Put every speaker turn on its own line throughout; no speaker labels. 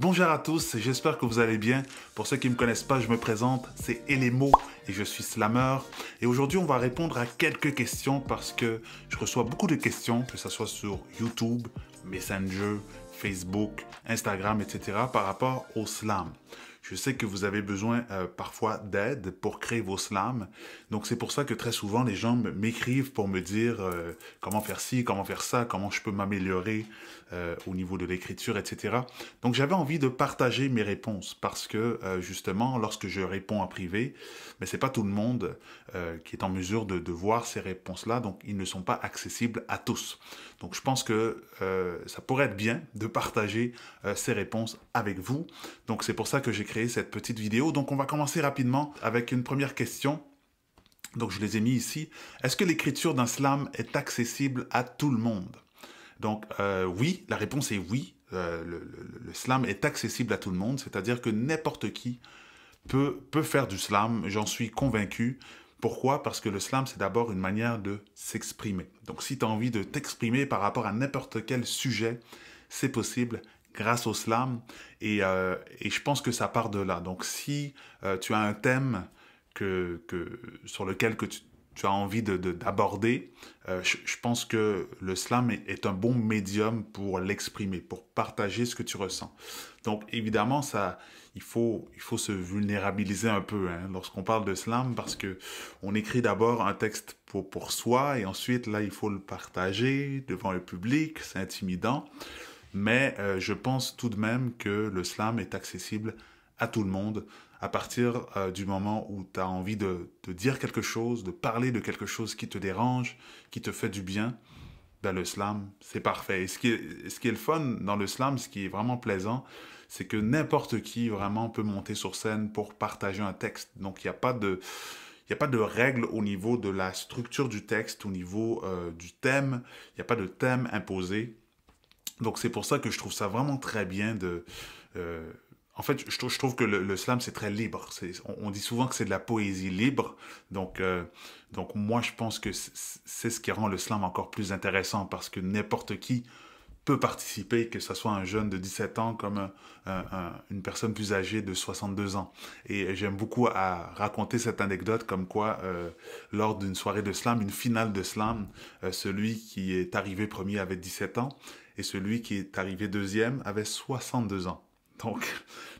Bonjour à tous, j'espère que vous allez bien. Pour ceux qui ne me connaissent pas, je me présente, c'est Elemo et je suis slammer. Et aujourd'hui, on va répondre à quelques questions parce que je reçois beaucoup de questions, que ce soit sur YouTube, Messenger, Facebook, Instagram, etc. par rapport au slam. Je sais que vous avez besoin euh, parfois d'aide pour créer vos slams. Donc c'est pour ça que très souvent les gens m'écrivent pour me dire euh, comment faire ci, comment faire ça, comment je peux m'améliorer euh, au niveau de l'écriture, etc. Donc j'avais envie de partager mes réponses parce que euh, justement, lorsque je réponds en privé, mais ben, c'est pas tout le monde euh, qui est en mesure de voir ces réponses-là, donc ils ne sont pas accessibles à tous. Donc je pense que ça pourrait être bien de partager ces réponses avec vous. Donc c'est pour ça que j'ai créé cette petite vidéo. Donc on va commencer rapidement avec une première question. Donc je les ai mis ici. Est-ce que l'écriture d'un slam est accessible à tout le monde donc euh, oui, la réponse est oui. Euh, le, slam est accessible à tout le monde, c'est-à-dire que n'importe qui peut, peut faire du slam, j'en suis convaincu. Pourquoi Parce que le slam, c'est d'abord une manière de s'exprimer. Donc si tu as envie de t'exprimer par rapport à n'importe quel sujet, c'est possible grâce au slam. Et, euh, je pense que ça part de là. Donc si tu as un thème que, sur lequel que tu tu as envie d'aborder, de, d'aborder. Euh, je, pense que le slam est, un bon médium pour l'exprimer, pour partager ce que tu ressens. Donc évidemment, ça, il faut, il faut se vulnérabiliser un peu hein, lorsqu'on parle de slam parce que on écrit d'abord un texte pour, pour soi et ensuite là, il faut le partager devant le public, c'est intimidant. Mais euh, je pense tout de même que le slam est accessible à tout le monde à partir euh, du moment où tu as envie de, dire quelque chose, de parler de quelque chose qui te dérange, qui te fait du bien, dans ben, le slam, c'est parfait. Et ce qui, est, ce qui est le fun dans le slam, ce qui est vraiment plaisant, c'est que n'importe qui vraiment peut monter sur scène pour partager un texte. Donc il n'y a pas de... règles a pas de règles au niveau de la structure du texte, au niveau euh, du thème. Il n'y a pas de thème imposé. Donc c'est pour ça que je trouve ça vraiment très bien de, euh, en fait, je trouve, que le, slam, c'est très libre. On, dit souvent que c'est de la poésie libre. Donc, euh, donc moi, je pense que c'est ce qui rend le slam encore plus intéressant parce que n'importe qui peut participer, que ce soit un jeune de 17 ans comme une personne plus âgée de 62 ans. Et j'aime beaucoup à raconter cette anecdote comme quoi, euh, lors d'une soirée de slam, une finale de slam, euh, celui qui est arrivé premier avait 17 ans et celui qui est arrivé deuxième avait 62 ans. Donc,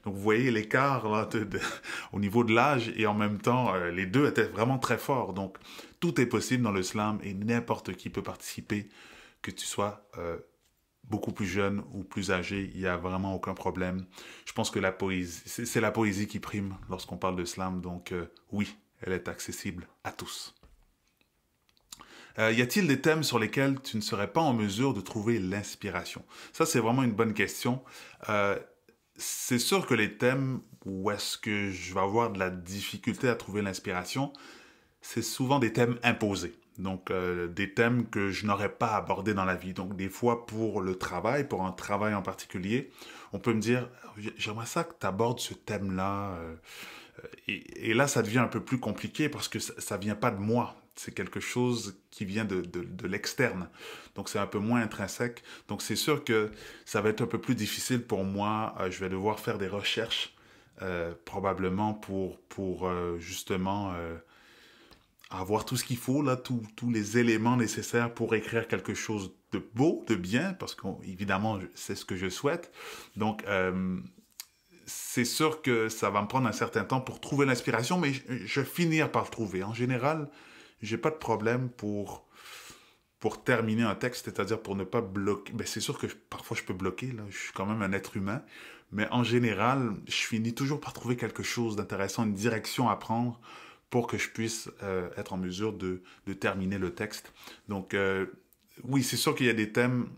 donc vous voyez l'écart au niveau de l'âge et en même temps, euh, les deux étaient vraiment très forts. Donc, tout est possible dans le slam et n'importe qui peut participer, que tu sois euh, beaucoup plus jeune ou plus âgé, il n'y a vraiment aucun problème. Je pense que la poésie, c'est la poésie qui prime lorsqu'on parle de slam. Donc, euh, oui, elle est accessible à tous. y a-t-il des thèmes sur lesquels tu ne serais pas en mesure de trouver l'inspiration Ça, c'est vraiment une bonne question c'est sûr que les thèmes où est-ce que je vais avoir de la difficulté à trouver l'inspiration, c'est souvent des thèmes imposés. Donc, euh, des thèmes que je n'aurais pas abordés dans la vie. Donc, des fois, pour le travail, pour un travail en particulier, on peut me dire, j'aimerais ça que tu abordes ce thème-là. Euh, et, et, là, ça devient un peu plus compliqué parce que ça ne vient pas de moi c'est quelque chose qui vient de, de, l'externe. Donc c'est un peu moins intrinsèque. Donc c'est sûr que ça va être un peu plus difficile pour moi. Euh, je vais devoir faire des recherches euh, probablement pour, pour euh, justement avoir tout ce qu'il faut, là, tous les éléments nécessaires pour écrire quelque chose de beau, de bien, parce qu'évidemment, c'est ce que je souhaite. Donc, c'est sûr que ça va me prendre un certain temps pour trouver l'inspiration, mais je, je vais finir par trouver. En général, j'ai pas de problème pour pour terminer un texte, c'est-à-dire pour ne pas bloquer. Mais ben, c'est sûr que parfois je peux bloquer, là, je suis quand même un être humain, mais en général, je finis toujours par trouver quelque chose d'intéressant, une direction à prendre pour que je puisse euh, être en mesure de, de, terminer le texte. Donc, euh, oui, c'est sûr qu'il y a des thèmes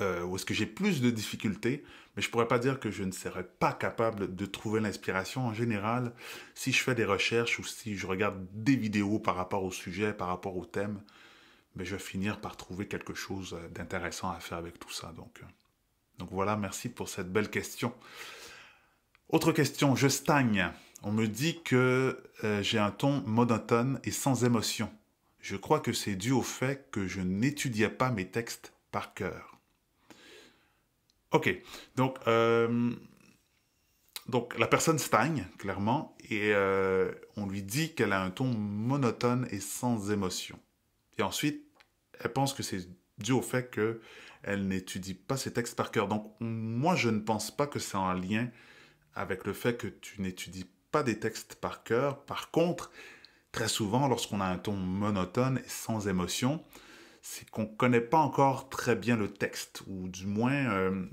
euh, où est-ce que j'ai plus de difficultés, mais je pourrais pas dire que je ne serais pas capable de trouver l'inspiration en général si je fais des recherches ou si je regarde des vidéos par rapport au sujet, par rapport au thème. Mais je vais finir par trouver quelque chose d'intéressant à faire avec tout ça. Donc, euh. donc voilà, merci pour cette belle question. Autre question, je stagne. On me dit que euh, j'ai un ton monotone et sans émotion. Je crois que c'est dû au fait que je n'étudiais pas mes textes par cœur. OK. Donc, euh, donc la personne stagne, clairement, et euh, on lui dit qu'elle a un ton monotone et sans émotion. Et ensuite, elle pense que c'est dû au fait qu'elle n'étudie pas ses textes par cœur. Donc, moi, je ne pense pas que c'est en lien avec le fait que tu n'étudies pas des textes par cœur. Par contre, très souvent, lorsqu'on a un ton monotone et sans émotion, c'est qu'on ne connaît pas encore très bien le texte, ou du moins, euh,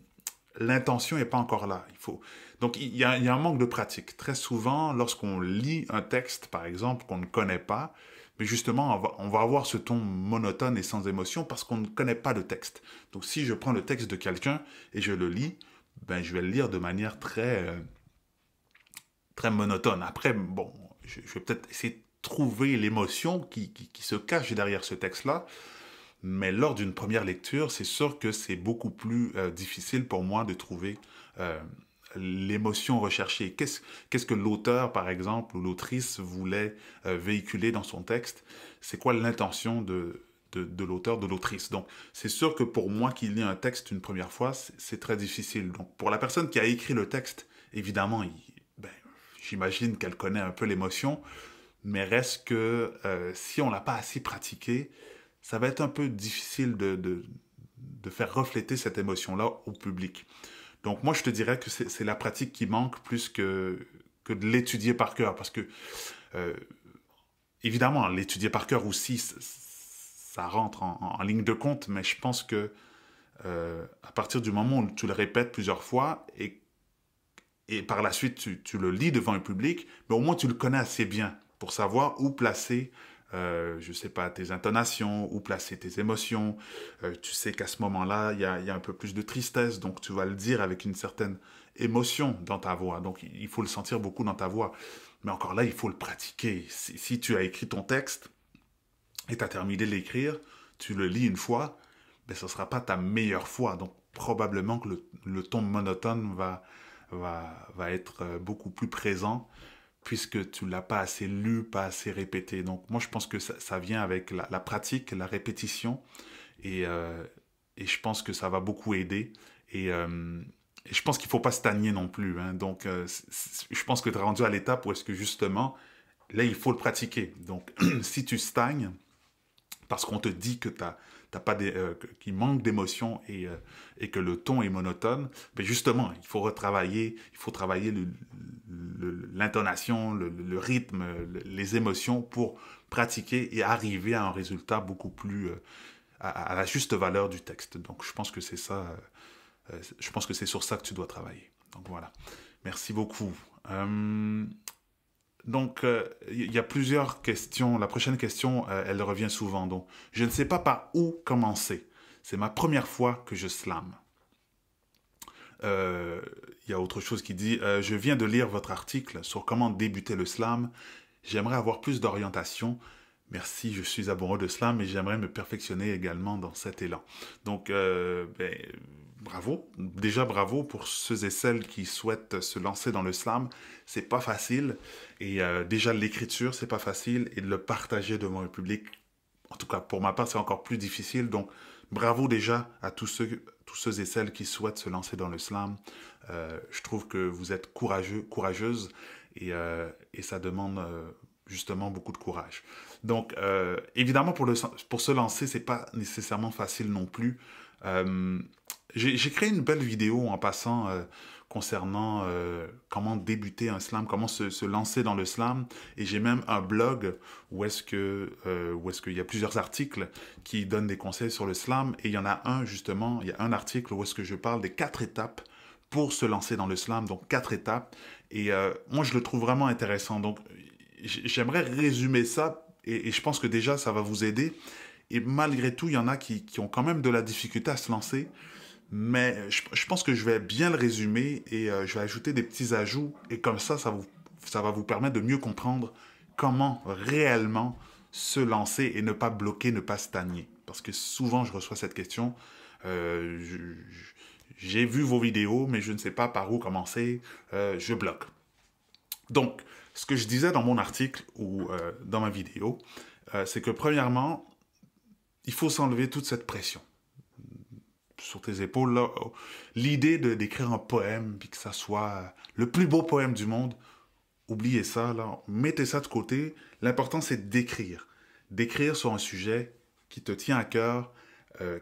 l'intention n'est pas encore là. Il faut... Donc, il y, a, un manque de pratique. Très souvent, lorsqu'on lit un texte, par exemple, qu'on ne connaît pas, mais justement, on va, avoir ce ton monotone et sans émotion parce qu'on ne connaît pas le texte. Donc, si je prends le texte de quelqu'un et je le lis, ben, je vais le lire de manière très, euh, très monotone. Après, bon, je, vais peut-être essayer de trouver l'émotion qui, qui se cache derrière ce texte-là, mais lors d'une première lecture, c'est sûr que c'est beaucoup plus euh, difficile pour moi de trouver euh, l'émotion recherchée. Qu'est-ce que l'auteur, par exemple, ou l'autrice voulait euh, véhiculer dans son texte C'est quoi l'intention de l'auteur, de l'autrice. Donc, c'est sûr que pour moi qui lis un texte une première fois, c'est très difficile. Donc, pour la personne qui a écrit le texte, évidemment, ben, j'imagine qu'elle connaît un peu l'émotion, mais reste que si on l'a pas assez pratiqué, ça va être un peu difficile de, de, de faire refléter cette émotion-là au public. Donc moi, je te dirais que c'est la pratique qui manque plus que, que de l'étudier par cœur, parce que, euh, évidemment, hein, l'étudier par cœur aussi, ça, rentre en, ligne de compte, mais je pense que euh, à partir du moment où tu le répètes plusieurs fois et, et par la suite tu, tu, le lis devant un public, mais au moins tu le connais assez bien pour savoir où placer je euh, je sais pas, tes intonations, où placer tes émotions. Euh, tu sais qu'à ce moment-là, il y a, un peu plus de tristesse, donc tu vas le dire avec une certaine émotion dans ta voix. Donc il faut le sentir beaucoup dans ta voix. Mais encore là, il faut le pratiquer. Si, tu as écrit ton texte et tu as terminé de l'écrire, tu le lis une fois, mais ben, ce ne sera pas ta meilleure fois. Donc probablement que le, ton monotone va, va être euh, beaucoup plus présent puisque tu ne l'as pas assez lu, pas assez répété. Donc moi je pense que ça, vient avec la, pratique, la répétition, euh, et, je pense que ça va beaucoup aider. Et, euh, je pense qu'il ne faut pas stagner non plus. Hein. Donc euh, je pense que tu es rendu à l'étape où est-ce que justement, là il faut le pratiquer. Donc si tu stagnes, parce qu'on te dit que tu as pas des, euh, qui manque d'émotion euh, et, que le ton est monotone, mais ben justement, il faut retravailler, il faut travailler l'intonation, le, le, rythme, les émotions pour pratiquer et arriver à un résultat beaucoup plus euh, à, à, la juste valeur du texte. Donc, je pense que c'est ça. je pense que c'est sur ça que tu dois travailler. Donc voilà. Merci beaucoup. Hum, donc, euh, il y a plusieurs questions. La prochaine question, euh, elle revient souvent. Donc, je ne sais pas par où commencer. C'est ma première fois que je slame. Euh, il y a autre chose qui dit Je viens de lire votre article sur comment débuter le slam. J'aimerais avoir plus d'orientation Merci, je suis amoureux de slam mais j'aimerais me perfectionner également dans cet élan. Donc, euh, ben, bravo. Déjà, bravo pour ceux et celles qui souhaitent se lancer dans le slam. C'est pas facile. Et euh, déjà, l'écriture, c'est pas facile. Et de le partager devant le public, en tout cas, pour ma part, c'est encore plus difficile. Donc, bravo déjà à tous ceux, tous ceux et celles qui souhaitent se lancer dans le slam. Euh, je trouve que vous êtes courageux, courageuses. et ça demande justement beaucoup de courage. Donc, euh, évidemment, pour, le, pour se lancer, c'est pas nécessairement facile non plus. Euh, J'ai créé une belle vidéo en passant euh, concernant euh, comment débuter un slam, comment se, lancer dans le slam. Et j'ai même un blog où est-ce que euh, où est-ce qu'il y a plusieurs articles qui donnent des conseils sur le slam. Et il y en a un justement, il y a un article où est-ce que je parle des quatre étapes pour se lancer dans le slam, donc quatre étapes. Et euh, moi, je le trouve vraiment intéressant. Donc, j'aimerais résumer ça et, je pense que déjà, ça va vous aider. Et malgré tout, il y en a qui, ont quand même de la difficulté à se lancer. Mais je, pense que je vais bien le résumer et euh, je vais ajouter des petits ajouts. Et comme ça, ça, vous, ça va vous permettre de mieux comprendre comment réellement se lancer et ne pas bloquer, ne pas stagner. Parce que souvent, je reçois cette question. Euh, j'ai vu vos vidéos, mais je ne sais pas par où commencer. Euh, je bloque. Donc, ce que je disais dans mon article ou euh, dans ma vidéo, euh, c'est que premièrement, il faut s'enlever toute cette pression sur tes épaules. L'idée d'écrire un poème, puis que ça soit euh, le plus beau poème du monde, oubliez ça, là. mettez ça de côté. L'important, c'est d'écrire. D'écrire sur un sujet qui te tient à cœur,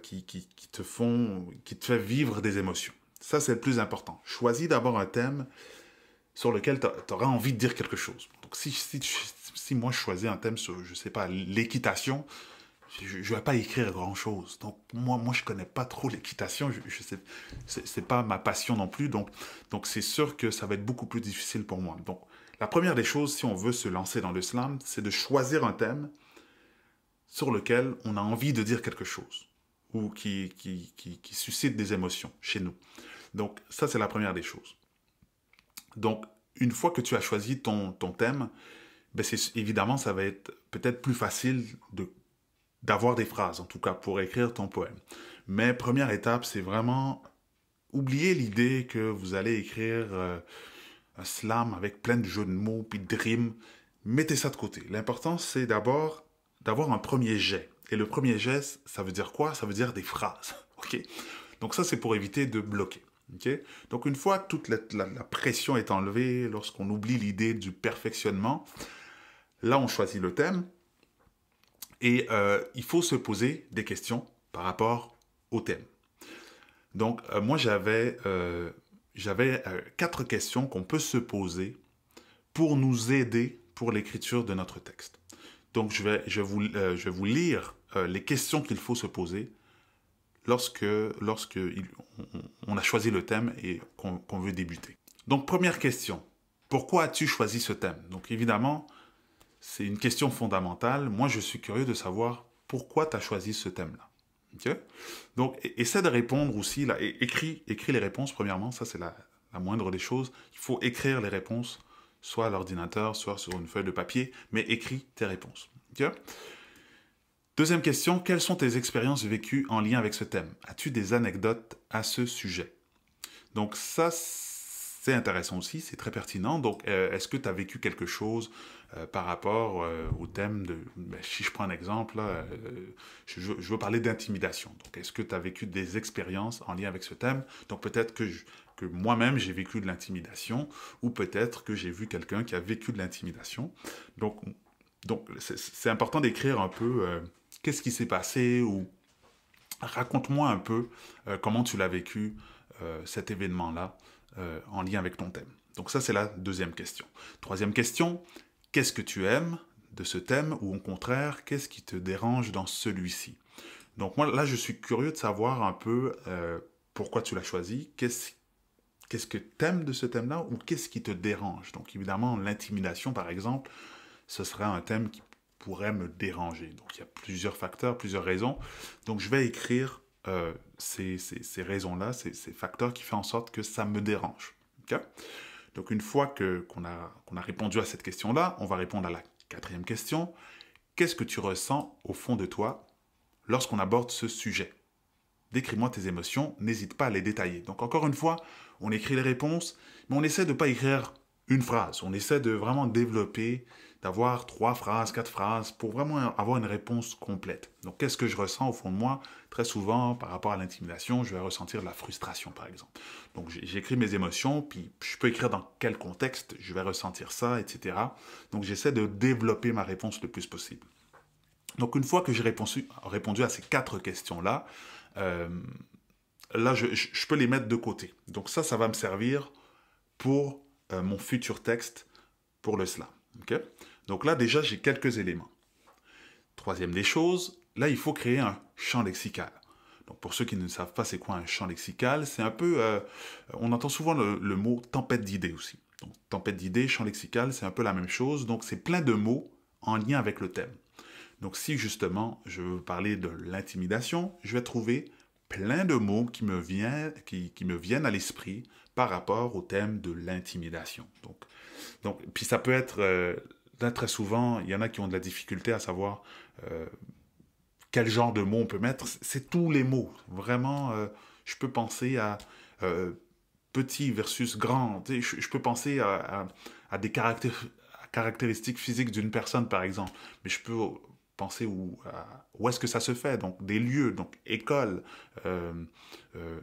qui, qui, qui, te font, qui te fait vivre des émotions. Ça, c'est le plus important. Choisis d'abord un thème sur lequel tu auras envie de dire quelque chose. Donc, si, si, moi je choisis un thème sur, je sais pas, l'équitation, je ne vais pas écrire grand-chose. Donc, moi, moi je ne connais pas trop l'équitation. Je, n'est sais, c'est pas ma passion non plus. Donc, donc c'est sûr que ça va être beaucoup plus difficile pour moi. Donc, la première des choses, si on veut se lancer dans le slam, c'est de choisir un thème sur lequel on a envie de dire quelque chose ou qui, qui suscite des émotions chez nous. Donc, ça, c'est la première des choses. Donc, une fois que tu as choisi ton, thème, ben, évidemment, ça va être peut-être plus facile d'avoir des phrases, en tout cas, pour écrire ton poème. Mais première étape, c'est vraiment oublier l'idée que vous allez écrire euh, un slam avec plein de jeux de mots, puis de rimes. Mettez ça de côté. L'important, c'est d'abord d'avoir un premier jet. Et le premier jet, ça veut dire quoi Ça veut dire des phrases. Donc ça, c'est pour éviter de bloquer. Donc une fois toute la, pression est enlevée, lorsqu'on oublie l'idée du perfectionnement, là on choisit le thème et euh, il faut se poser des questions par rapport au thème. Donc euh, moi j'avais euh, quatre questions qu'on peut se poser pour nous aider pour l'écriture de notre texte. Donc je vais, je vous, je vais vous lire les questions qu'il faut se poser lorsque, lorsque on, a choisi le thème et qu'on veut débuter. Donc première question, pourquoi as-tu choisi ce thème Donc évidemment, c'est une question fondamentale. Moi, je suis curieux de savoir pourquoi tu as choisi ce thème-là. Donc essaie de répondre aussi, là, écris, les réponses premièrement, ça c'est la, moindre des choses. Il faut écrire les réponses, soit à l'ordinateur, soit sur une feuille de papier, mais écris tes réponses. Deuxième question, quelles sont tes expériences vécues en lien avec ce thème As-tu des anecdotes à ce sujet Donc ça, c'est intéressant aussi, c'est très pertinent. Donc, euh, est-ce que tu as vécu quelque chose euh, par rapport euh, au thème de... Ben, si je prends un exemple, je, veux parler d'intimidation. Donc, est-ce que tu as vécu des expériences en lien avec ce thème Donc, peut-être que, que moi-même, j'ai vécu de l'intimidation, ou peut-être que j'ai vu quelqu'un qui a vécu de l'intimidation. Donc, donc c'est important d'écrire un peu qu'est-ce qui s'est passé ou raconte-moi un peu euh, comment tu l'as vécu euh, cet événement-là euh, en lien avec ton thème. Donc ça c'est la deuxième question. Troisième question, qu'est-ce que tu aimes de ce thème ou au contraire, qu'est-ce qui te dérange dans celui-ci Donc moi là je suis curieux de savoir un peu pourquoi tu l'as choisi, qu'est-ce qu'est-ce que t'aimes de ce thème-là ou qu'est-ce qui te dérange. Donc évidemment, l'intimidation, par exemple, ce serait un thème qui pourrait me déranger. Donc il y a plusieurs facteurs, plusieurs raisons. Donc je vais écrire euh, ces, ces, raisons-là, ces, ces, facteurs qui font en sorte que ça me dérange. Donc une fois que, qu'on, a, qu'on a répondu à cette question-là, on va répondre à la quatrième question. Qu'est-ce que tu ressens au fond de toi lorsqu'on aborde ce sujet Décris-moi tes émotions, n'hésite pas à les détailler. Donc encore une fois, on écrit les réponses, mais on essaie de ne pas écrire une phrase, on essaie de vraiment développer d'avoir trois phrases, quatre phrases, pour vraiment avoir une réponse complète. Donc qu'est-ce que je ressens au fond de moi Très souvent, par rapport à l'intimidation, je vais ressentir de la frustration, par exemple. Donc j'écris mes émotions, puis je peux écrire dans quel contexte je vais ressentir ça, etc. Donc j'essaie de développer ma réponse le plus possible. Donc une fois que j'ai répondu, à ces quatre questions-là, euh, là, je, peux les mettre de côté. Donc ça, ça va me servir pour euh, mon futur texte pour le slam. OK donc là, déjà, j'ai quelques éléments. Troisième des choses, là, il faut créer un champ lexical. Donc pour ceux qui ne savent pas c'est quoi un champ lexical, c'est un peu... Euh, on entend souvent le, mot tempête d'idées aussi. Donc tempête d'idées, champ lexical, c'est un peu la même chose. Donc c'est plein de mots en lien avec le thème. Donc si justement je veux parler de l'intimidation, je vais trouver plein de mots qui me, viennent, qui, qui me viennent à l'esprit par rapport au thème de l'intimidation. Donc, donc, puis ça peut être euh, là, très souvent, il y en a qui ont de la difficulté à savoir euh, quel genre de mot on peut mettre. C'est tous les mots. Vraiment, euh, je peux penser à euh, petit versus grand. Je, je, peux penser à, à, à des caractéristiques physiques d'une personne, par exemple. Mais je peux penser où, où est-ce que ça se fait, donc des lieux, donc école, euh, euh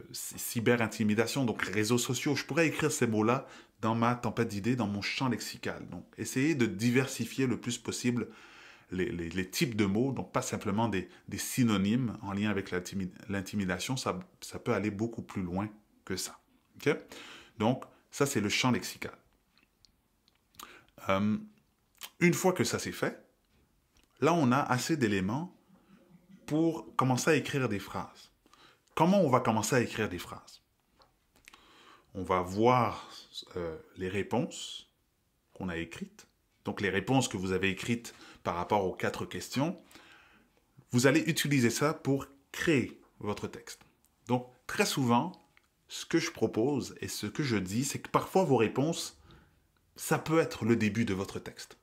donc réseaux sociaux. Je pourrais écrire ces mots-là dans ma tempête d'idées, dans mon champ lexical. Donc essayez de diversifier le plus possible les, les, types de mots, donc pas simplement des, des synonymes en lien avec l'intimidation, ça, ça peut aller beaucoup plus loin que ça. ok Donc ça, c'est le champ lexical. Euh, une fois que ça s'est fait, Là, on a assez d'éléments pour commencer à écrire des phrases. Comment on va commencer à écrire des phrases On va voir euh, les réponses qu'on a écrites, donc les réponses que vous avez écrites par rapport aux quatre questions. Vous allez utiliser ça pour créer votre texte. Donc, très souvent, ce que je propose et ce que je dis, c'est que parfois vos réponses, ça peut être le début de votre texte.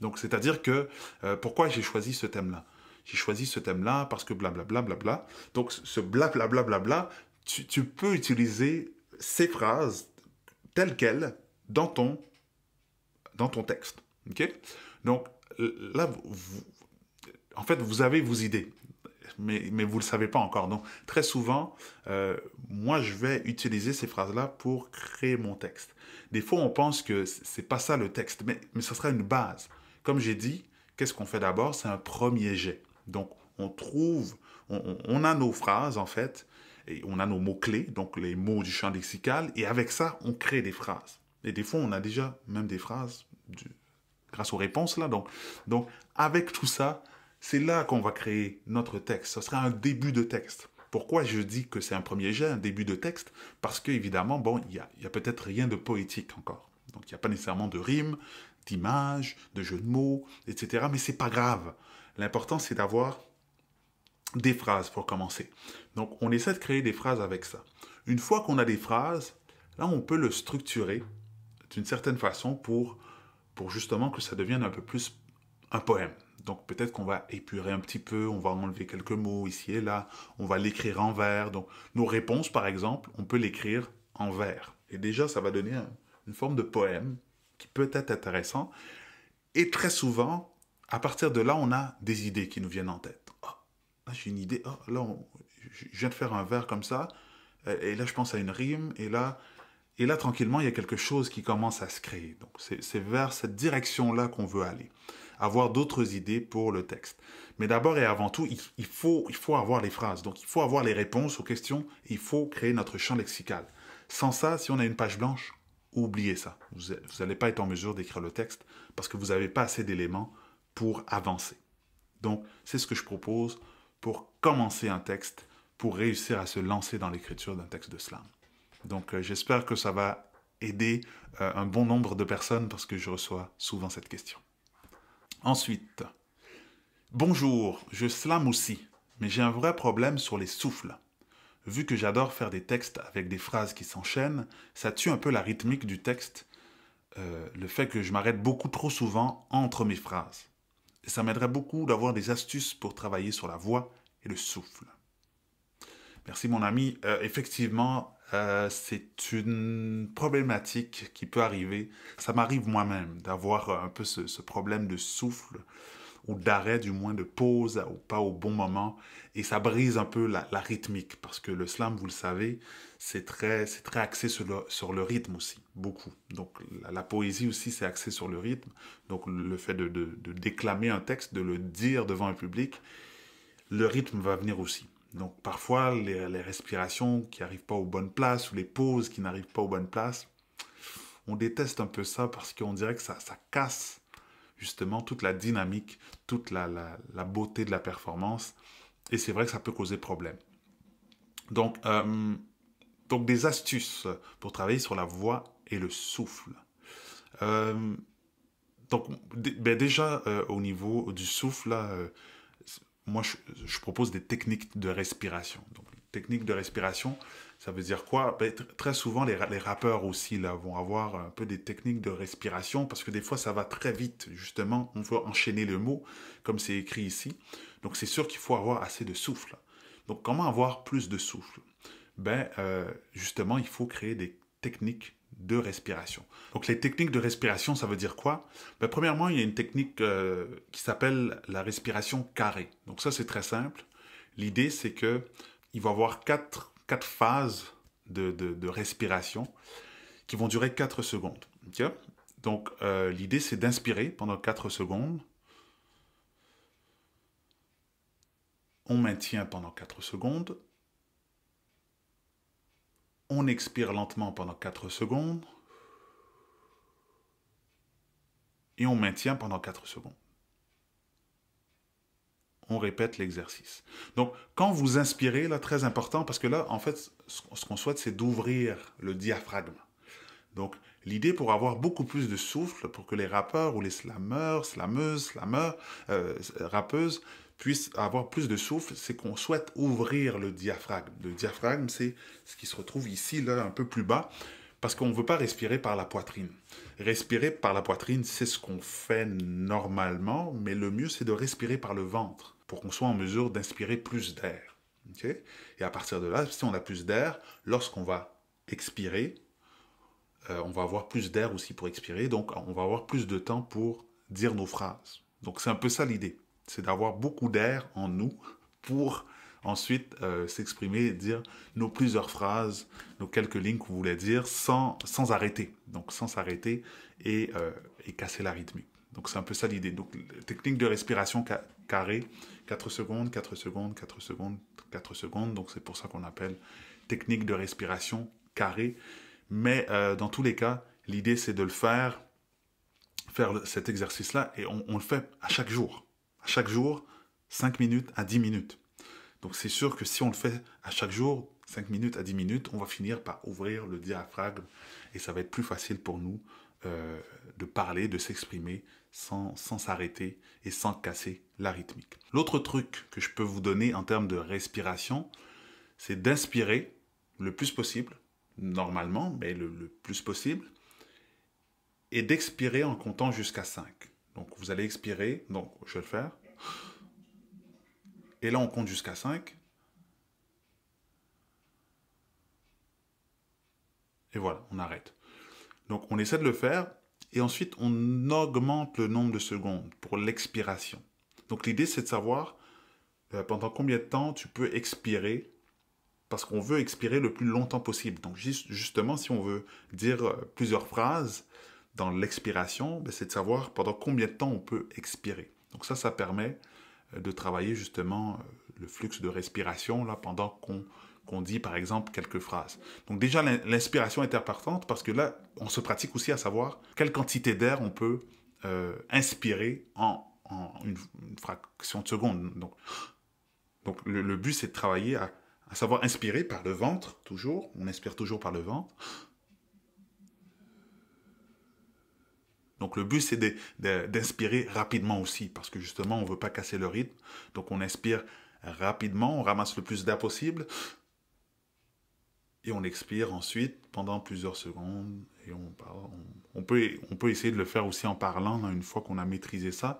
Donc c'est-à-dire que euh, pourquoi j'ai choisi ce thème-là J'ai choisi ce thème-là parce que blablabla. Bla, Donc ce blablabla, tu, tu peux utiliser ces phrases telles quelles dans ton, dans ton texte. ok Donc là, en fait, vous avez vos idées. Mais, mais, vous ne le savez pas encore. Donc, très souvent, euh, moi, je vais utiliser ces phrases-là pour créer mon texte. Des fois, on pense que c'est pas ça le texte, mais, mais ce sera une base. Comme j'ai dit, qu'est-ce qu'on fait d'abord C'est un premier jet. Donc, on trouve, on, a nos phrases en fait, et on a nos mots-clés, donc les mots du champ lexical, et avec ça, on crée des phrases. Et des fois, on a déjà même des phrases grâce aux réponses là. Donc, donc avec tout ça, c'est là qu'on va créer notre texte. Ce sera un début de texte. Pourquoi je dis que c'est un premier jet, un début de texte Parce qu'évidemment, bon, il n'y a, a peut-être rien de poétique encore. Donc, il n'y a pas nécessairement de rime, images, de jeux de mots, etc. Mais c'est pas grave. L'important, c'est d'avoir des phrases pour commencer. Donc, on essaie de créer des phrases avec ça. Une fois qu'on a des phrases, là, on peut le structurer d'une certaine façon pour, pour justement que ça devienne un peu plus un poème. Donc, peut-être qu'on va épurer un petit peu, on va enlever quelques mots ici et là, on va l'écrire en vers. Donc, nos réponses, par exemple, on peut l'écrire en vers. Et déjà, ça va donner une forme de poème qui peut être intéressant. Et très souvent, à partir de là, on a des idées qui nous viennent en tête. Ah, j'ai une idée. Oh, là, je viens de faire un vers comme ça. Et là, je pense à une rime. Et là, et là tranquillement, il y a quelque chose qui commence à se créer. Donc, c'est, vers cette direction-là qu'on veut aller. Avoir d'autres idées pour le texte. Mais d'abord et avant tout, il, faut, il faut avoir les phrases. Donc, il faut avoir les réponses aux questions. il faut créer notre champ lexical. Sans ça, si on a une page blanche, oubliez ça. Vous n'allez pas être en mesure d'écrire le texte parce que vous n'avez pas assez d'éléments pour avancer. Donc, c'est ce que je propose pour commencer un texte, pour réussir à se lancer dans l'écriture d'un texte de slam. Donc, euh, j'espère que ça va aider euh, un bon nombre de personnes parce que je reçois souvent cette question. Ensuite, bonjour, je slam aussi, mais j'ai un vrai problème sur les souffles vu que j'adore faire des textes avec des phrases qui s'enchaînent, ça tue un peu la rythmique du texte, euh, le fait que je m'arrête beaucoup trop souvent entre mes phrases. Et ça m'aiderait beaucoup d'avoir des astuces pour travailler sur la voix et le souffle. Merci mon ami. Euh, effectivement, euh, c'est une problématique qui peut arriver. Ça m'arrive moi-même d'avoir un peu ce, problème de souffle ou d'arrêt du moins, de pause ou pas au bon moment. Et ça brise un peu la, rythmique parce que le slam, vous le savez, c'est très, très axé sur le, sur le, rythme aussi, beaucoup. Donc la, poésie aussi, c'est axé sur le rythme. Donc le fait de, déclamer un texte, de le dire devant un public, le rythme va venir aussi. Donc parfois, les, respirations qui n'arrivent pas aux bonnes places ou les pauses qui n'arrivent pas aux bonnes places, on déteste un peu ça parce qu'on dirait que ça casse justement toute la dynamique, toute la, la, beauté de la performance. Et c'est vrai que ça peut causer problème. Donc, euh, donc des astuces pour travailler sur la voix et le souffle. Euh, donc, ben déjà, euh, au niveau du souffle, moi, je, je, propose des techniques de respiration. Donc, technique de respiration. Ça veut dire quoi ben, Très souvent, les, rappeurs aussi là, vont avoir un peu des techniques de respiration parce que des fois, ça va très vite. Justement, on veut enchaîner le mot comme c'est écrit ici. Donc, c'est sûr qu'il faut avoir assez de souffle. Donc, comment avoir plus de souffle Ben, euh, justement, il faut créer des techniques de respiration. Donc, les techniques de respiration, ça veut dire quoi ben, Premièrement, il y a une technique euh, qui s'appelle la respiration carrée. Donc, ça, c'est très simple. L'idée, c'est que il va y avoir quatre, quatre phases de, respiration qui vont durer 4 secondes. Donc euh, l'idée c'est d'inspirer pendant 4 secondes. On maintient pendant 4 secondes. On expire lentement pendant 4 secondes. Et on maintient pendant 4 secondes on répète l'exercice. Donc, quand vous inspirez, là, très important, parce que là, en fait, ce qu'on souhaite, c'est d'ouvrir le diaphragme. Donc, l'idée pour avoir beaucoup plus de souffle, pour que les rappeurs ou les slameurs, slameuses, slammeurs, euh, rappeuses puissent avoir plus de souffle, c'est qu'on souhaite ouvrir le diaphragme. Le diaphragme, c'est ce qui se retrouve ici, là, un peu plus bas, parce qu'on ne veut pas respirer par la poitrine. Respirer par la poitrine, c'est ce qu'on fait normalement, mais le mieux, c'est de respirer par le ventre pour qu'on soit en mesure d'inspirer plus d'air. et à partir de là, si on a plus d'air, lorsqu'on va expirer, euh, on va avoir plus d'air aussi pour expirer, donc on va avoir plus de temps pour dire nos phrases. Donc c'est un peu ça l'idée, c'est d'avoir beaucoup d'air en nous pour ensuite euh, s'exprimer dire nos plusieurs phrases, nos quelques lignes que vous voulez dire sans, sans arrêter. Donc sans s'arrêter et, euh, casser la rythmique. Donc c'est un peu ça l'idée. Donc technique de respiration carrée 4 secondes, 4 secondes, 4 secondes, 4 secondes. Donc c'est pour ça qu'on appelle technique de respiration carrée. Mais euh, dans tous les cas, l'idée c'est de le faire, faire cet exercice-là, et on, le fait à chaque jour. À chaque jour, 5 minutes à 10 minutes. Donc c'est sûr que si on le fait à chaque jour, 5 minutes à 10 minutes, on va finir par ouvrir le diaphragme et ça va être plus facile pour nous euh, de parler, de s'exprimer sans s'arrêter et sans casser la rythmique. L'autre truc que je peux vous donner en termes de respiration, c'est d'inspirer le plus possible, normalement, mais le, le plus possible, et d'expirer en comptant jusqu'à 5. Donc vous allez expirer, donc je vais le faire. Et là on compte jusqu'à 5. Et voilà, on arrête. Donc on essaie de le faire et ensuite, on augmente le nombre de secondes pour l'expiration. Donc l'idée, c'est de savoir euh, pendant combien de temps tu peux expirer, parce qu'on veut expirer le plus longtemps possible. Donc justement, si on veut dire euh, plusieurs phrases dans l'expiration, ben, c'est de savoir pendant combien de temps on peut expirer. Donc ça, ça permet euh, de travailler justement le flux de respiration là, pendant qu'on dit par exemple quelques phrases. Donc déjà l'inspiration est importante parce que là, on se pratique aussi à savoir quelle quantité d'air on peut euh, inspirer en, une, fraction de seconde. Donc, le, but c'est de travailler à, savoir inspirer par le ventre, toujours. On inspire toujours par le ventre. Donc le but, c'est d'inspirer rapidement aussi, parce que justement, on veut pas casser le rythme. Donc on inspire rapidement, on ramasse le plus d'air possible et on expire ensuite pendant plusieurs secondes et on On, peut, on peut essayer de le faire aussi en parlant hein, une fois qu'on a maîtrisé ça,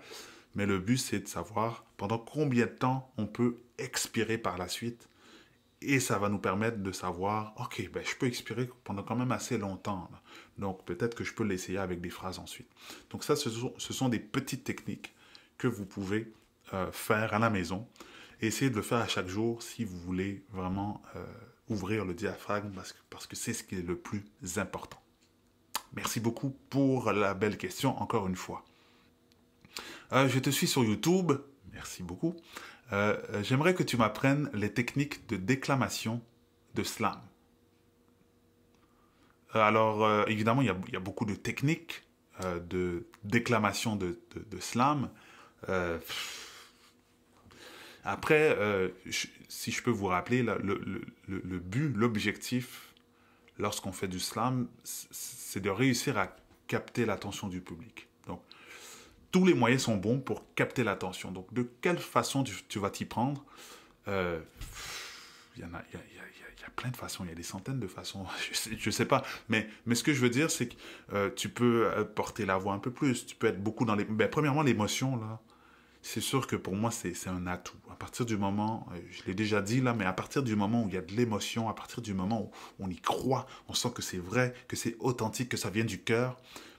mais le but c'est de savoir pendant combien de temps on peut expirer par la suite et ça va nous permettre de savoir, ok, ben, je peux expirer pendant quand même assez longtemps. Donc peut-être que je peux l'essayer avec des phrases ensuite. Donc ça, ce sont, des petites techniques que vous pouvez euh, faire à la maison. Essayez de le faire à chaque jour si vous voulez vraiment... Euh, ouvrir le diaphragme parce que c'est ce qui est le plus important. Merci beaucoup pour la belle question, encore une fois. Euh, je te suis sur YouTube, merci beaucoup. Euh, euh, j'aimerais que tu m'apprennes les techniques de déclamation de slam. alors, évidemment, il y, a beaucoup de techniques de déclamation de, slam. Après, euh, si je peux vous rappeler, le, but, l'objectif, lorsqu'on fait du slam, c'est de réussir à capter l'attention du public. Donc, tous les moyens sont bons pour capter l'attention. Donc, de quelle façon tu, vas t'y prendre Il y a, plein de façons, il y a des centaines de façons, je sais, sais pas. Mais, mais ce que je veux dire, c'est que euh, tu peux euh, porter la voix un peu plus, tu peux être beaucoup dans les... Ben, premièrement, l'émotion, là c'est sûr que pour moi, c'est un atout. À partir du moment, euh, je l'ai déjà dit là, mais à partir du moment où il y a de l'émotion, à partir du moment où on y croit, on sent que c'est vrai, que c'est authentique, que ça vient du cœur,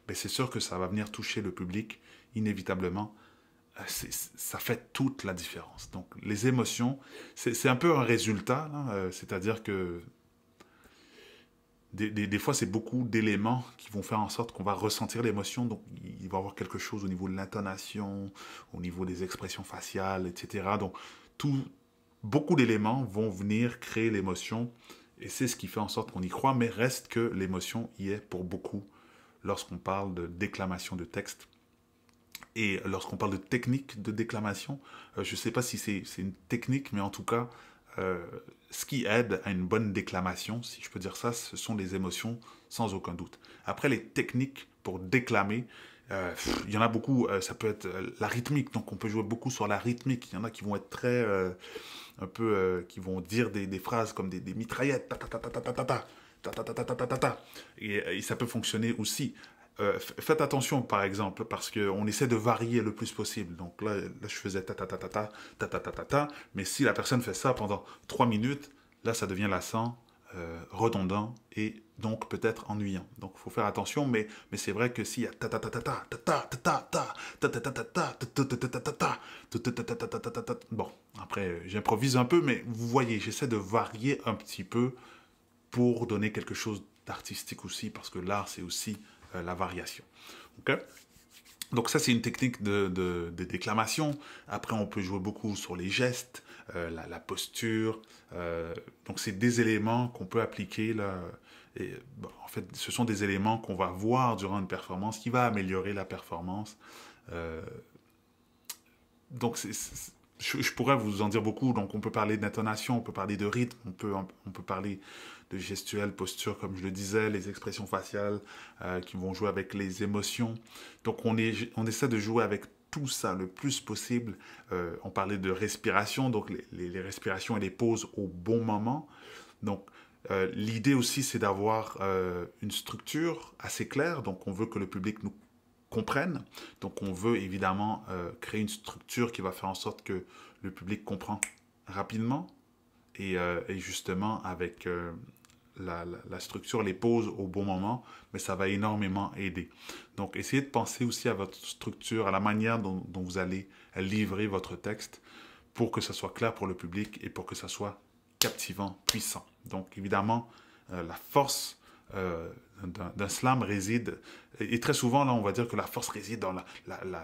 ben c'est sûr que ça va venir toucher le public, inévitablement. Euh, ça fait toute la différence. Donc les émotions, c'est un peu un résultat, euh, c'est-à-dire que des, fois, c'est beaucoup d'éléments qui vont faire en sorte qu'on va ressentir l'émotion. Donc, il va y avoir quelque chose au niveau de l'intonation, au niveau des expressions faciales, etc. Donc, tout, beaucoup d'éléments vont venir créer l'émotion. Et c'est ce qui fait en sorte qu'on y croit, mais reste que l'émotion y est pour beaucoup lorsqu'on parle de déclamation de texte. Et lorsqu'on parle de technique de déclamation, euh, je ne sais pas si c'est une technique, mais en tout cas, euh, ce qui aide à une bonne déclamation, si je peux dire ça, ce sont les émotions, sans aucun doute. Après, les techniques pour déclamer, il y en a beaucoup, ça peut être la rythmique, donc on peut jouer beaucoup sur la rythmique. Il y en a qui vont être très, un peu, qui vont dire des, phrases comme des, mitraillettes, et ça peut fonctionner aussi faites attention, par exemple, parce qu'on essaie de varier le plus possible. Donc là, je faisais ta ta ta ta ta ta ta ta ta ta, mais si la personne fait ça pendant 3 minutes, là, ça devient lassant, redondant et donc peut-être ennuyant. Donc il faut faire attention, mais, mais c'est vrai que s'il y a ta ta ta ta ta ta ta ta ta ta ta ta ta ta ta ta Bon, après, j'improvise un peu, mais vous voyez, j'essaie de varier un petit peu pour donner quelque chose d'artistique aussi, parce que l'art, c'est aussi euh, la variation. donc ça, c'est une technique de, déclamation. Après, on peut jouer beaucoup sur les gestes, euh, la, posture. Euh, donc, c'est des éléments qu'on peut appliquer. Là, et, en fait, ce sont des éléments qu'on va voir durant une performance qui va améliorer la performance. donc, c'est je, pourrais vous en dire beaucoup. Donc, on peut parler d'intonation, on peut parler de rythme, on peut, on peut parler de gestuelle, posture, comme je le disais, les expressions faciales euh, qui vont jouer avec les émotions. Donc, on, est, on essaie de jouer avec tout ça le plus possible. Euh, on parlait de respiration, donc les, respirations et les pauses au bon moment. Donc, euh, l'idée aussi, c'est d'avoir une structure assez claire. Donc, on veut que le public nous comprennent. Donc on veut évidemment euh, créer une structure qui va faire en sorte que le public comprend rapidement. Et, euh, justement, avec euh, la, structure, les pauses au bon moment, mais ça va énormément aider. Donc essayez de penser aussi à votre structure, à la manière dont, dont vous allez livrer votre texte pour que ça soit clair pour le public et pour que ça soit captivant, puissant. Donc évidemment, la force euh, d'un slam réside, et très souvent là on va dire que la force réside dans la, la, la,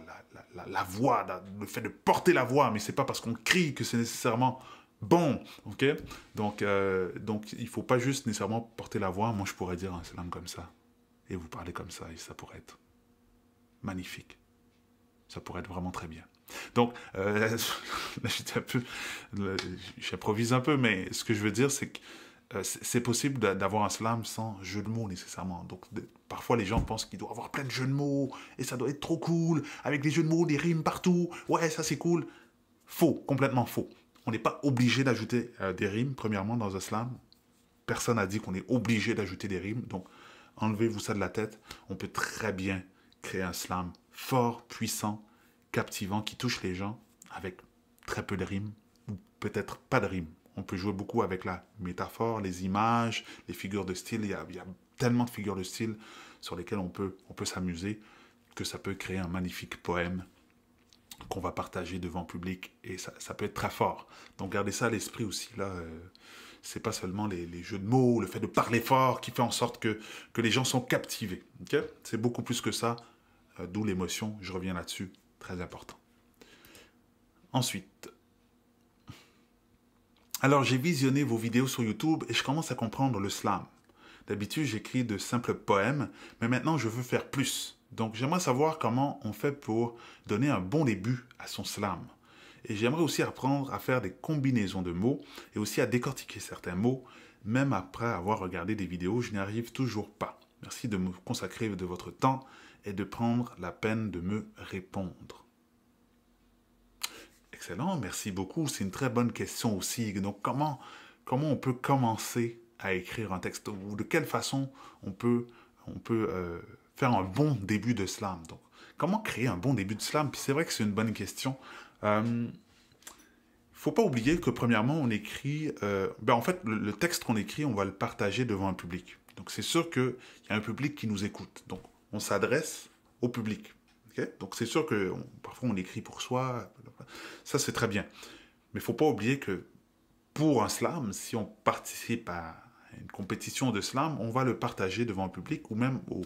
la, la voix, le fait de porter la voix, mais c'est pas parce qu'on crie que c'est nécessairement bon, ok donc, euh, donc il faut pas juste nécessairement porter la voix, moi je pourrais dire un slam comme ça, et vous parler comme ça, et ça pourrait être magnifique, ça pourrait être vraiment très bien. Donc, euh, là, un peu, j'improvise un peu, mais ce que je veux dire, c'est que euh, c'est possible d'avoir un slam sans jeu de mots nécessairement. Donc parfois les gens pensent qu'il doit avoir plein de jeux de mots et ça doit être trop cool avec des jeux de mots, des rimes partout. Ouais, ça c'est cool. Faux, complètement faux. On n'est pas obligé d'ajouter euh, des rimes. Premièrement, dans un slam, personne n'a dit qu'on est obligé d'ajouter des rimes. Donc enlevez-vous ça de la tête. On peut très bien créer un slam fort, puissant, captivant, qui touche les gens avec très peu de rimes ou peut-être pas de rimes. On peut jouer beaucoup avec la métaphore, les images, les figures de style. Il y a, tellement de figures de style sur lesquelles on peut, on peut s'amuser que ça peut créer un magnifique poème qu'on va partager devant le public et ça, peut être très fort. Donc gardez ça à l'esprit aussi. Là, euh, c'est pas seulement les, jeux de mots, le fait de parler fort qui fait en sorte que, les gens sont captivés. c'est beaucoup plus que ça, euh, d'où l'émotion. Je reviens là-dessus, très important. Ensuite, alors j'ai visionné vos vidéos sur YouTube et je commence à comprendre le slam. D'habitude j'écris de simples poèmes, mais maintenant je veux faire plus. Donc j'aimerais savoir comment on fait pour donner un bon début à son slam. Et j'aimerais aussi apprendre à faire des combinaisons de mots et aussi à décortiquer certains mots. Même après avoir regardé des vidéos, je n'y arrive toujours pas. Merci de me consacrer de votre temps et de prendre la peine de me répondre. Excellent, merci beaucoup. C'est une très bonne question aussi. Donc, comment, comment on peut commencer à écrire un texte ou de quelle façon on peut, on peut euh, faire un bon début de slam Donc, comment créer un bon début de slam c'est vrai que c'est une bonne question. Il euh, faut pas oublier que premièrement, on écrit... Euh, ben, en fait, le, texte qu'on écrit, on va le partager devant un public. Donc c'est sûr qu'il y a un public qui nous écoute. Donc on s'adresse au public. Donc c'est sûr que parfois on écrit pour soi, ça, c'est très bien. Mais il ne faut pas oublier que pour un slam, si on participe à une compétition de slam, on va le partager devant le public ou même au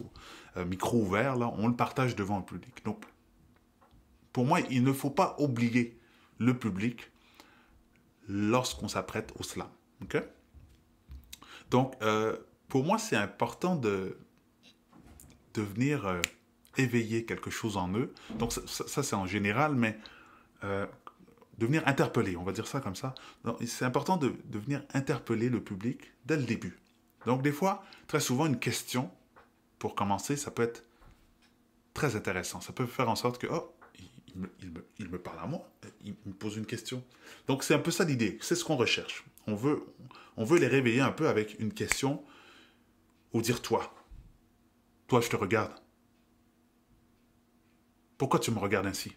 euh, micro ouvert, là, on le partage devant le public. Donc, pour moi, il ne faut pas oublier le public lorsqu'on s'apprête au slam. Donc, euh, pour moi, c'est important de, de venir euh, éveiller quelque chose en eux. Donc, ça c'est en général, mais devenir euh, de venir interpeller, on va dire ça comme ça. C'est important de, venir interpeller le public dès le début. Donc des fois, très souvent, une question, pour commencer, ça peut être très intéressant. Ça peut faire en sorte que, oh, me, parle à moi, il me pose une question. Donc c'est un peu ça l'idée, c'est ce qu'on recherche. On veut, on veut les réveiller un peu avec une question ou dire toi. Toi, je te regarde. Pourquoi tu me regardes ainsi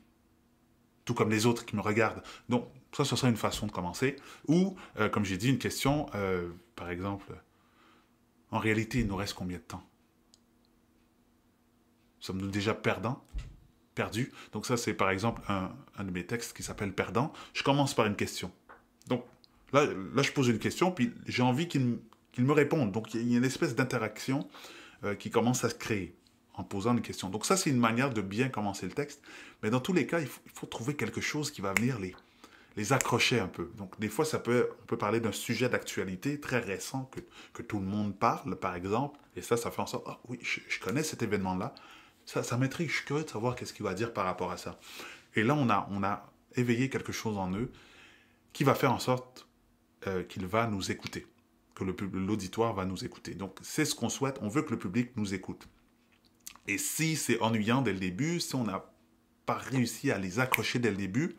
tout comme les autres qui me regardent. Donc, ça, ce serait une façon de commencer. Ou, euh, comme j'ai dit, une question, euh, par exemple, en réalité, il nous reste combien de temps Sommes-nous déjà perdants Perdus Donc ça, c'est par exemple un, de mes textes qui s'appelle Perdant. Je commence par une question. Donc là, là je pose une question, puis j'ai envie qu'il me réponde. Donc il y a une espèce d'interaction euh, qui commence à se créer en posant une question. Donc ça, c'est une manière de bien commencer le texte. Mais dans tous les cas, il faut, trouver quelque chose qui va venir les, les accrocher un peu. Donc des fois, ça peut, on peut parler d'un sujet d'actualité très récent que, tout le monde parle, par exemple. Et ça, ça fait en sorte, ah oui, je, connais cet événement-là. Ça, ça m'intrigue, je suis curieux de savoir qu'est-ce qu'il va dire par rapport à ça. Et là, on a, on a éveillé quelque chose en eux qui va faire en sorte euh, qu'il va nous écouter, que l'auditoire va nous écouter. Donc c'est ce qu'on souhaite, on veut que le public nous écoute. Et si c'est ennuyant dès le début, si on n'a pas réussi à les accrocher dès le début,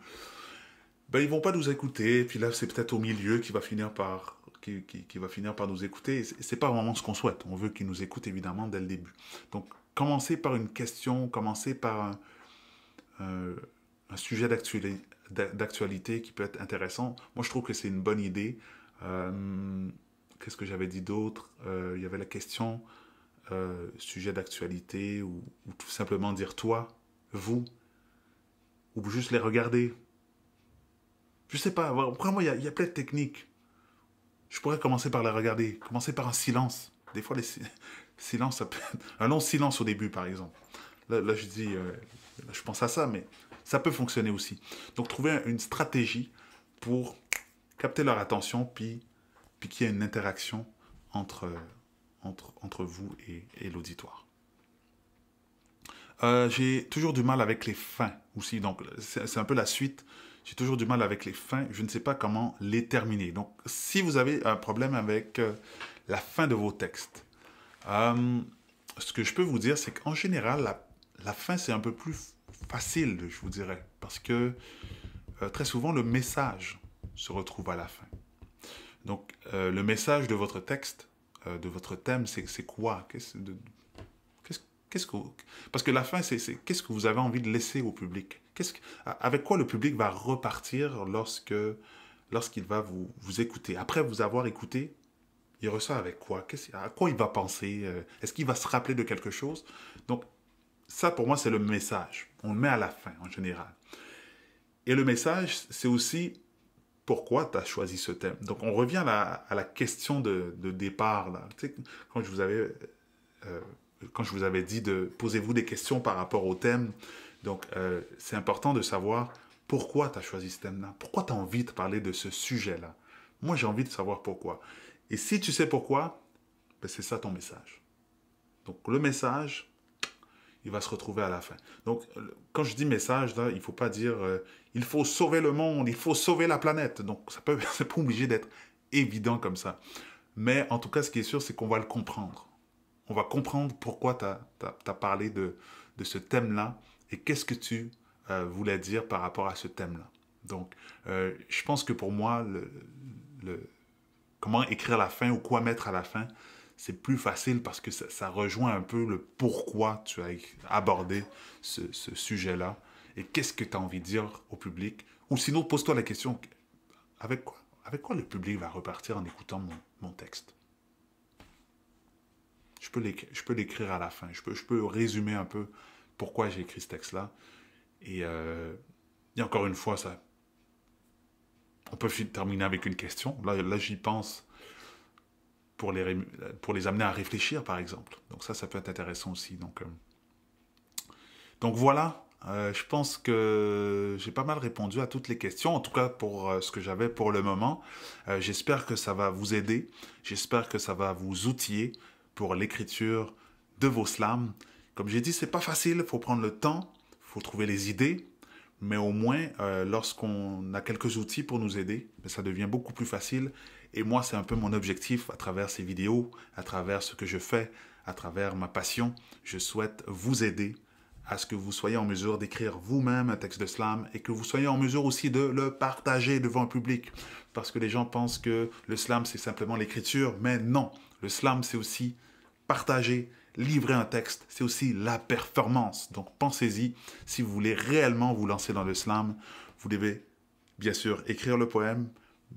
ben ils vont pas nous écouter. Et puis là, c'est peut-être au milieu qui va finir par qui, va finir par nous écouter. C'est pas vraiment ce qu'on souhaite. On veut qu'ils nous écoutent évidemment dès le début. Donc, commencer par une question, commencer par un, euh, sujet d'actualité qui peut être intéressant. Moi, je trouve que c'est une bonne idée. Euh, qu'est-ce que j'avais dit d'autre euh, Il y avait la question euh, sujet d'actualité ou, tout simplement dire toi, vous, ou juste les regarder. Je sais pas, vraiment, il y, a plein de techniques. Je pourrais commencer par les regarder, commencer par un silence. Des fois, les silence, un long silence au début, par exemple. Là, je dis, euh, je pense à ça, mais ça peut fonctionner aussi. Donc, trouver une stratégie pour capter leur attention, puis, puis qu'il y ait une interaction entre, entre, vous et, l'auditoire. Euh, j'ai toujours du mal avec les fins aussi, donc c'est un peu la suite. J'ai toujours du mal avec les fins, je ne sais pas comment les terminer. Donc si vous avez un problème avec euh, la fin de vos textes, euh, ce que je peux vous dire, c'est qu'en général, la, la fin, c'est un peu plus facile, je vous dirais, parce que très souvent, le message se retrouve à la fin. Donc le message de votre texte euh, de votre thème, c'est quoi Qu'est-ce Parce que la fin, c'est qu'est-ce que vous avez envie de laisser au public quest que... Avec quoi le public va repartir lorsque lorsqu'il va vous, écouter Après vous avoir écouté, il ressort avec quoi À quoi il va penser euh, Est-ce qu'il va se rappeler de quelque chose Donc, ça pour moi, c'est le message. On le met à la fin en général. Et le message, c'est aussi pourquoi tu as choisi ce thème. Donc, on revient à la, question de, départ. Là. Euh, quand je vous avais, dit de posez-vous des questions par rapport au thème, donc euh, c'est important de savoir pourquoi tu as choisi ce thème-là. Pourquoi tu as envie de parler de ce sujet-là. Moi, j'ai envie de savoir pourquoi. Et si tu sais pourquoi, ben, c'est ça ton message. Donc, le message, il va se retrouver à la fin. Donc, quand je dis message, il ne faut pas dire euh, il faut sauver le monde, il faut sauver la planète. Donc, ça peut, pas obligé d'être évident comme ça. Mais en tout cas, ce qui est sûr, c'est qu'on va le comprendre. On va comprendre pourquoi tu as, parlé de, ce thème-là et qu'est-ce que tu euh, voulais dire par rapport à ce thème-là. Donc, euh, je pense que pour moi, le, comment écrire la fin ou quoi mettre à la fin, c'est plus facile parce que ça, rejoint un peu le pourquoi tu as abordé ce, sujet-là et qu'est-ce que tu as envie de dire au public. Ou sinon, pose-toi la question, avec quoi, le public va repartir en écoutant mon, texte je peux, l'écrire à la fin, je peux, résumer un peu pourquoi j'ai écrit ce texte-là. Et, euh, encore une fois, ça, on peut terminer avec une question. Là, là j'y pense pour les, pour les amener à réfléchir, par exemple. Donc ça, ça peut être intéressant aussi. Donc, euh, donc voilà, euh, je pense que j'ai pas mal répondu à toutes les questions, en tout cas pour euh, ce que j'avais pour le moment. J'espère que ça va vous aider, j'espère que ça va vous outiller pour l'écriture de vos slams. Comme j'ai dit, c'est pas facile, il faut prendre le temps, il faut trouver les idées, mais au moins, euh, lorsqu'on a quelques outils pour nous aider, ben, ça devient beaucoup plus facile. Et moi, c'est un peu mon objectif à travers ces vidéos, à travers ce que je fais, à travers ma passion. Je souhaite vous aider à ce que vous soyez en mesure d'écrire vous-même un texte de slam et que vous soyez en mesure aussi de le partager devant un public. Parce que les gens pensent que le slam, c'est simplement l'écriture, mais non, le slam, c'est aussi partager livrer un texte, c'est aussi la performance. Donc pensez-y, si vous voulez réellement vous lancer dans le slam, vous devez bien sûr écrire le poème,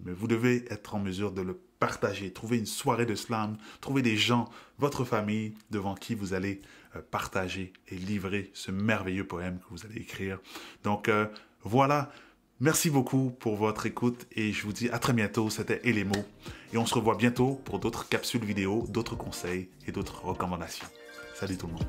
mais vous devez être en mesure de le partager, trouver une soirée de slam, trouver des gens, votre famille, devant qui vous allez euh, partager et livrer ce merveilleux poème que vous allez écrire. Donc euh, voilà Merci beaucoup pour votre écoute et je vous dis à très bientôt. C'était Elemo et on se revoit bientôt pour d'autres capsules vidéo, d'autres conseils et d'autres recommandations. Salut tout le monde.